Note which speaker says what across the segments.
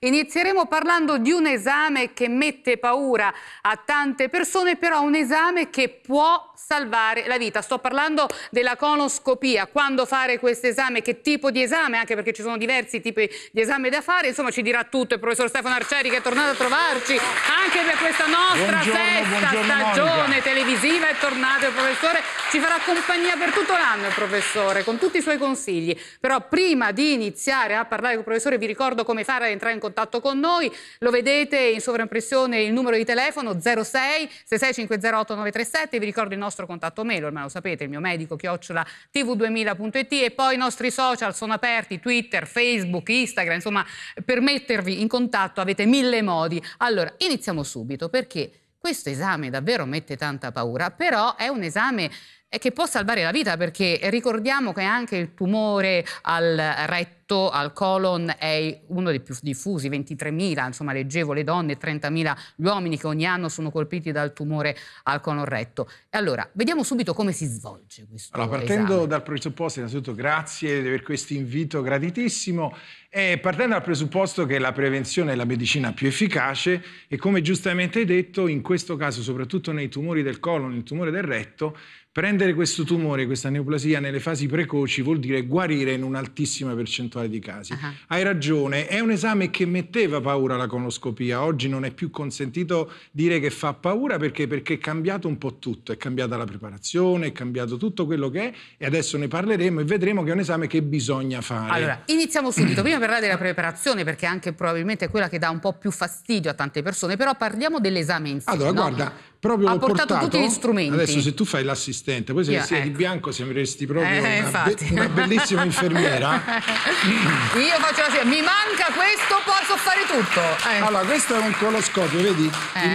Speaker 1: Inizieremo parlando di un esame che mette paura a tante persone, però un esame che può salvare la vita. Sto parlando della conoscopia, quando fare questo esame, che tipo di esame, anche perché ci sono diversi tipi di esame da fare, insomma ci dirà tutto il professor Stefano Arcieri che è tornato a trovarci anche per questa nostra sesta stagione Monica. televisiva, è tornato il professore, ci farà compagnia per tutto l'anno il professore, con tutti i suoi consigli. Però prima di iniziare a parlare con il professore vi ricordo come fare ad entrare in contatto con noi, lo vedete in sovraimpressione il numero di telefono 06 66508937, vi ricordo il nostro nostro contatto mail, ormai lo sapete, il mio medico chiocciola tv2000.it e poi i nostri social sono aperti, Twitter, Facebook, Instagram, insomma per mettervi in contatto avete mille modi. Allora, iniziamo subito perché questo esame davvero mette tanta paura, però è un esame eh, che può salvare la vita perché ricordiamo che anche il tumore al retto affetto al colon è uno dei più diffusi, 23.000, insomma leggevo le donne, 30.000 gli uomini che ogni anno sono colpiti dal tumore al colon retto. E allora, vediamo subito come si svolge questo Allora, partendo esame.
Speaker 2: dal presupposto, innanzitutto grazie per questo invito graditissimo e partendo dal presupposto che la prevenzione è la medicina più efficace e come giustamente detto, in questo caso, soprattutto nei tumori del colon, il tumore del retto, Prendere questo tumore, questa neoplasia nelle fasi precoci vuol dire guarire in un'altissima percentuale di casi. Uh -huh. Hai ragione, è un esame che metteva paura la coloscopia, oggi non è più consentito dire che fa paura perché, perché è cambiato un po' tutto, è cambiata la preparazione, è cambiato tutto quello che è e adesso ne parleremo e vedremo che è un esame che bisogna fare. Allora,
Speaker 1: iniziamo subito, prima parlare della preparazione perché anche probabilmente è quella che dà un po' più fastidio a tante persone, però parliamo dell'esame in sé. Allora, no? guarda, Proprio ha portato, portato, tutti gli strumenti. Adesso se
Speaker 2: tu fai l'assistente, poi se Io, sia ecco. di bianco sembreresti proprio eh, una, be una, bellissima infermiera.
Speaker 1: Io faccio la mi manca questo, posso
Speaker 2: fare tutto. Eh. Allora, questo è un coloscopio, vedi?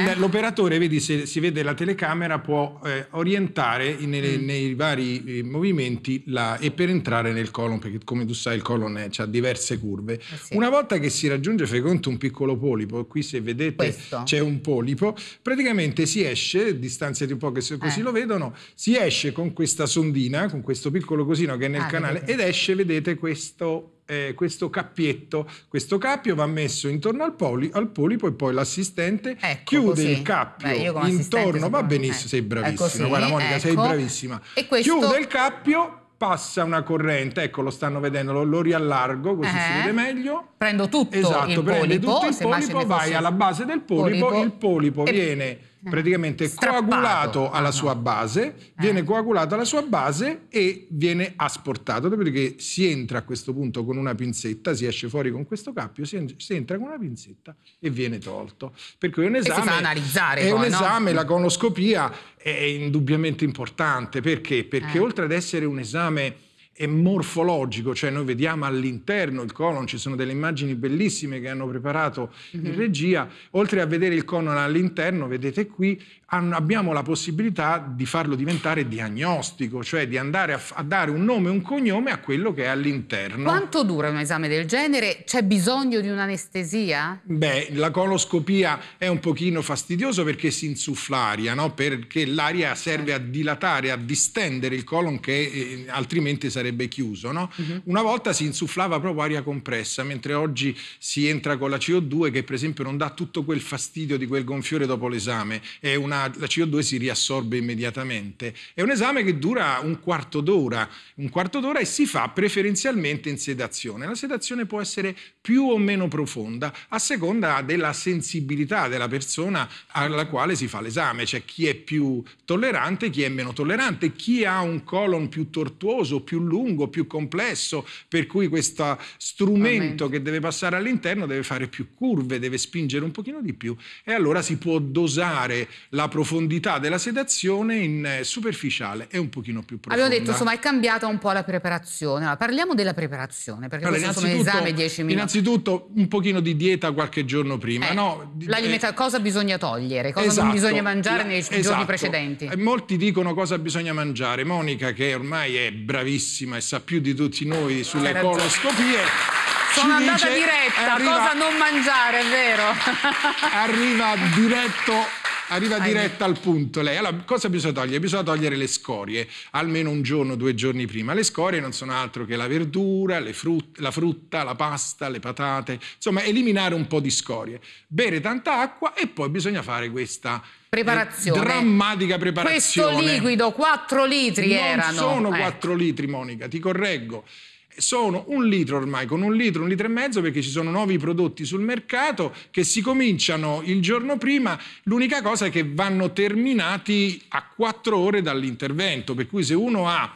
Speaker 2: Eh. L'operatore, vedi, se si vede la telecamera, può eh, orientare nei, mm. nei vari eh, movimenti la, e per entrare nel colon, perché come tu sai il colon ha diverse curve. Eh, sì. Una volta che si raggiunge, fai conto, un piccolo polipo, qui se vedete c'è un polipo, praticamente si è esce, distanze un po' che se così eh. lo vedono, si esce con questa sondina, con questo piccolo cosino che è nel ah, canale, ed esce, vedete, questo, eh, questo, cappietto. Questo cappio va messo intorno al, poli, al polipo e poi l'assistente ecco, chiude così. il cappio Beh, intorno, va eh, benissimo, sei ecco bravissima, guarda Monica, ecco. sei bravissima. Questo... Chiude il cappio passa una corrente, ecco lo stanno vedendo, lo, lo riallargo così eh, si vede meglio. Prendo tutto esatto, il polipo, tutto il polipo, vai alla base del polipo, polipo. il polipo e... viene eh, praticamente Strappato. coagulato alla ah, no. sua base, eh. viene coagulato alla sua base e viene asportato, dopodiché si entra a questo punto con una pinzetta, si esce fuori con questo cappio, si, si entra con una pinzetta e viene tolto. Per cui è un esame, e si fa analizzare è poi, un esame, no? la conoscopia è indubbiamente importante, perché? Perché eh. oltre ad essere un esame è morfologico, cioè noi vediamo all'interno il colon, ci sono delle immagini bellissime che hanno preparato mm-hmm. in mhm. regia, oltre a vedere il colon all'interno, vedete qui, abbiamo la possibilità di farlo diventare diagnostico, cioè di andare a, a dare un nome e un cognome a quello che è all'interno. Quanto
Speaker 1: dura un esame del genere? C'è bisogno di un'anestesia?
Speaker 2: Beh, la coloscopia è un pochino fastidioso perché si insuffla aria, no? perché l'aria serve a dilatare, a distendere il colon che eh, altrimenti sarebbe sarebbe chiuso. No? Uh-huh. Una volta si insufflava proprio aria compressa, mentre oggi si entra con la CO2 che per esempio non dà tutto quel fastidio di quel gonfiore dopo l'esame, È una, la CO2 si riassorbe immediatamente. È un esame che dura un quarto d'ora, un quarto d'ora e si fa preferenzialmente in sedazione. La sedazione può essere più o meno profonda a seconda della sensibilità della persona alla quale si fa l'esame, cioè chi è più tollerante, chi è meno tollerante, chi ha un colon più tortuoso, più lungo lungo, più complesso, per cui questo strumento che deve passare all'interno deve fare più curve, deve spingere un pochino di più e allora si può dosare la profondità della sedazione in eh, superficiale e un pochino più profonda. Abbiamo detto, insomma,
Speaker 1: è cambiata un po' la preparazione. Allora, parliamo della preparazione, perché allora, questo sono esame 10 minuti.
Speaker 2: Innanzitutto un pochino di dieta qualche giorno prima. Eh, no, eh,
Speaker 1: cosa bisogna togliere, cosa esatto, non bisogna mangiare nei esatto. giorni precedenti.
Speaker 2: Molti dicono cosa bisogna mangiare. Monica, che ormai è bravissima, bravissima e sa più di tutti noi sulle Hai coloscopie. Sono andata dice, diretta, arriva, cosa non mangiare, è vero.
Speaker 1: Arriva
Speaker 2: diretto Arriva diretta al punto lei. Allora, cosa bisogna togliere? Bisogna togliere le scorie, almeno un giorno, due giorni prima. Le scorie non sono altro che la verdura, frut la frutta, la pasta, le patate, insomma, eliminare un po' di scorie. Bere tanta acqua e poi bisogna fare questa eh, preparazione. Drammatica preparazione. Questo
Speaker 1: liquido, 4 litri non erano. Non sono eh. Ecco.
Speaker 2: 4 litri, Monica, ti correggo sono un litro ormai, con un litro, un litro e mezzo, perché ci sono nuovi prodotti sul mercato che si cominciano il giorno prima. L'unica cosa è che vanno terminati a quattro ore dall'intervento, per cui se uno ha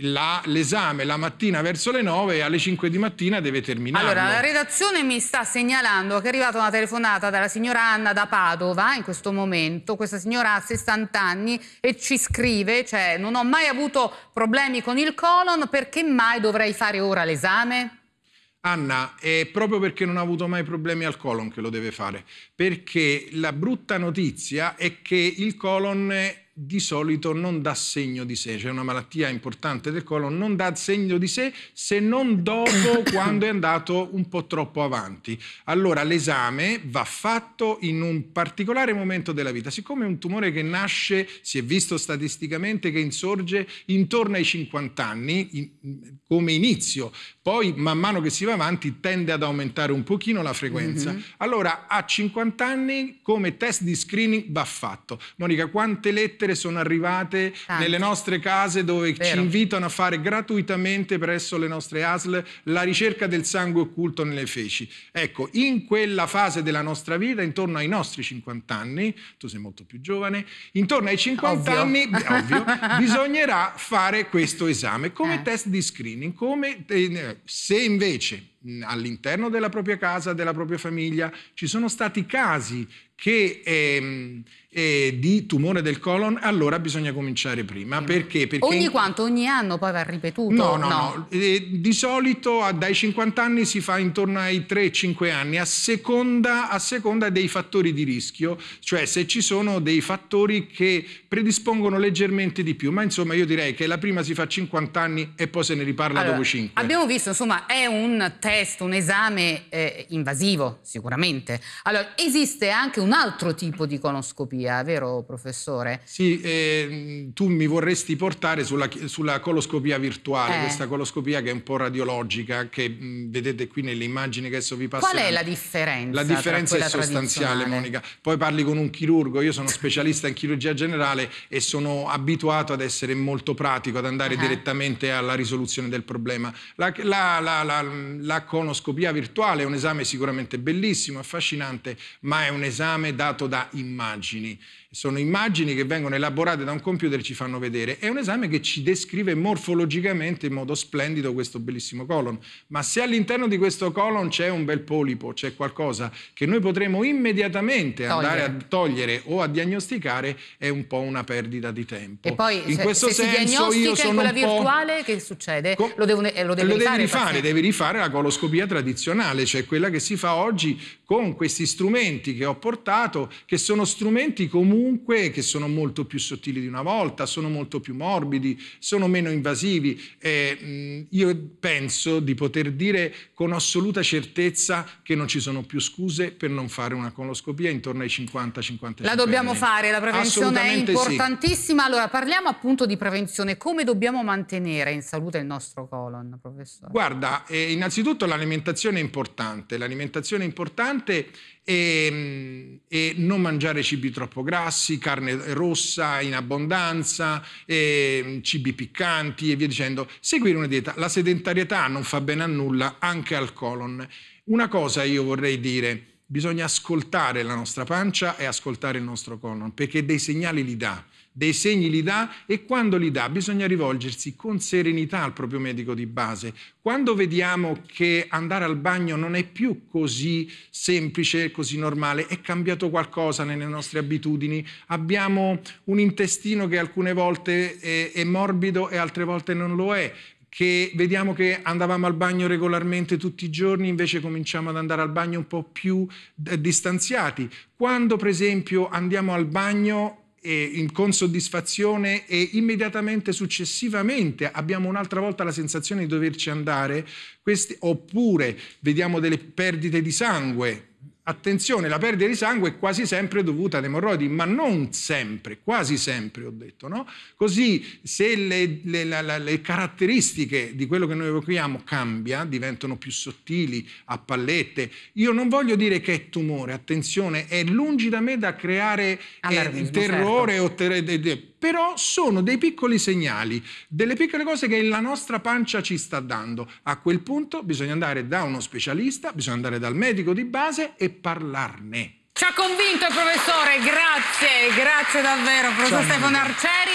Speaker 2: la, l'esame la mattina verso le 9 e alle 5 di mattina deve terminare. Allora, la
Speaker 1: redazione mi sta segnalando che è arrivata una telefonata dalla signora Anna da Padova in questo momento. Questa signora ha 60 anni e ci scrive, cioè non ho mai avuto problemi con il colon, perché mai dovrei fare ora l'esame?
Speaker 2: Anna, è proprio perché non ha avuto mai problemi al colon che lo deve fare, perché la brutta notizia è che il colon di solito non dà segno di sé, cioè una malattia importante del colon non dà segno di sé se non dopo quando è andato un po' troppo avanti. Allora l'esame va fatto in un particolare momento della vita, siccome è un tumore che nasce, si è visto statisticamente che insorge intorno ai 50 anni in, come inizio, poi man mano che si va avanti tende ad aumentare un pochino la frequenza. Mm -hmm. Allora a 50 anni come test di screening va fatto. Monica, quante lettere lettere sono arrivate Tanti. nelle nostre case dove Vero. ci invitano a fare gratuitamente presso le nostre ASL la ricerca del sangue occulto nelle feci. Ecco, in quella fase della nostra vita, intorno ai nostri 50 anni, tu sei molto più giovane, intorno ai 50 ovvio. anni, beh, ovvio, bisognerà fare questo esame come eh. test di screening, come, eh, se invece all'interno della propria casa, della propria famiglia. Ci sono stati casi che, eh, eh, di tumore del colon, allora bisogna cominciare prima. Mm. Perché? Perché ogni in...
Speaker 1: quanto? Ogni anno poi va ripetuto? No, no, no. no.
Speaker 2: Eh, di solito dai 50 anni si fa intorno ai 3-5 anni, a seconda, a seconda dei fattori di rischio, cioè se ci sono dei fattori che predispongono leggermente di più. Ma insomma io direi che la prima si fa 50 anni e poi se ne riparla allora, dopo 5.
Speaker 1: Abbiamo visto, insomma, è un tema test, un esame eh, invasivo, sicuramente. Allora, esiste anche un altro tipo di coloscopia, vero professore?
Speaker 2: Sì, eh, tu mi vorresti portare sulla, sulla coloscopia virtuale, eh. questa coloscopia che è un po' radiologica, che mh, mm, vedete qui nelle immagini che adesso vi passo. Qual è la
Speaker 1: differenza? La differenza è sostanziale, Monica.
Speaker 2: Poi parli con un chirurgo, io sono specialista in chirurgia generale e sono abituato ad essere molto pratico, ad andare uh ah. -huh. direttamente alla risoluzione del problema. La, la, la, la conoscopia virtuale, è un esame sicuramente bellissimo, affascinante, ma è un esame dato da immagini. Sono immagini che vengono elaborate da un computer e ci fanno vedere. È un esame che ci descrive morfologicamente in modo splendido questo bellissimo colon. Ma se all'interno di questo colon c'è un bel polipo, c'è qualcosa che noi potremo immediatamente togliere. andare a togliere o a diagnosticare, è un po' una perdita di tempo. E poi in se, questo se senso, si diagnostica in quella virtuale,
Speaker 1: che succede? lo, devo, lo, deve lo devi rifare,
Speaker 2: devi rifare la colon coloscopia tradizionale, cioè quella che si fa oggi con questi strumenti che ho portato, che sono strumenti comunque che sono molto più sottili di una volta, sono molto più morbidi, sono meno invasivi. E, mh, mm, io penso di poter dire con assoluta certezza che non ci sono più scuse per non fare una coloscopia intorno ai 50-55 La dobbiamo anni. fare, la prevenzione è importantissima.
Speaker 1: Sì. Allora parliamo appunto di prevenzione, come dobbiamo mantenere in salute il nostro colon, professore?
Speaker 2: Guarda, eh, innanzitutto innanzitutto l'alimentazione è importante, l'alimentazione è importante e, e, non mangiare cibi troppo grassi, carne rossa in abbondanza, e, cibi piccanti e via dicendo, seguire una dieta. La sedentarietà non fa bene a nulla anche al colon. Una cosa io vorrei dire, bisogna ascoltare la nostra pancia e ascoltare il nostro colon, perché dei segnali li dà, dei segni li dà e quando li dà bisogna rivolgersi con serenità al proprio medico di base. Quando vediamo che andare al bagno non è più così semplice, così normale, è cambiato qualcosa nelle nostre abitudini, abbiamo un intestino che alcune volte è, è morbido e altre volte non lo è, che vediamo che andavamo al bagno regolarmente tutti i giorni, invece cominciamo ad andare al bagno un po' più eh, distanziati. Quando per esempio andiamo al bagno eh, con soddisfazione e immediatamente successivamente abbiamo un'altra volta la sensazione di doverci andare, questi, oppure vediamo delle perdite di sangue, Attenzione, la perdita di sangue è quasi sempre dovuta ad emorroidi, ma non sempre, quasi sempre ho detto, no? Così se le, le, la, le caratteristiche di quello che noi evochiamo cambia, diventano più sottili, a pallette, io non voglio dire che è tumore, attenzione, è lungi da me da creare eh, terrore certo. o terrore però sono dei piccoli segnali, delle piccole cose che la nostra pancia ci sta dando. A quel punto bisogna andare da uno specialista, bisogna andare dal medico di base e parlarne.
Speaker 1: Ci ha convinto il professore, grazie, grazie davvero, professor Stefano Arcieri.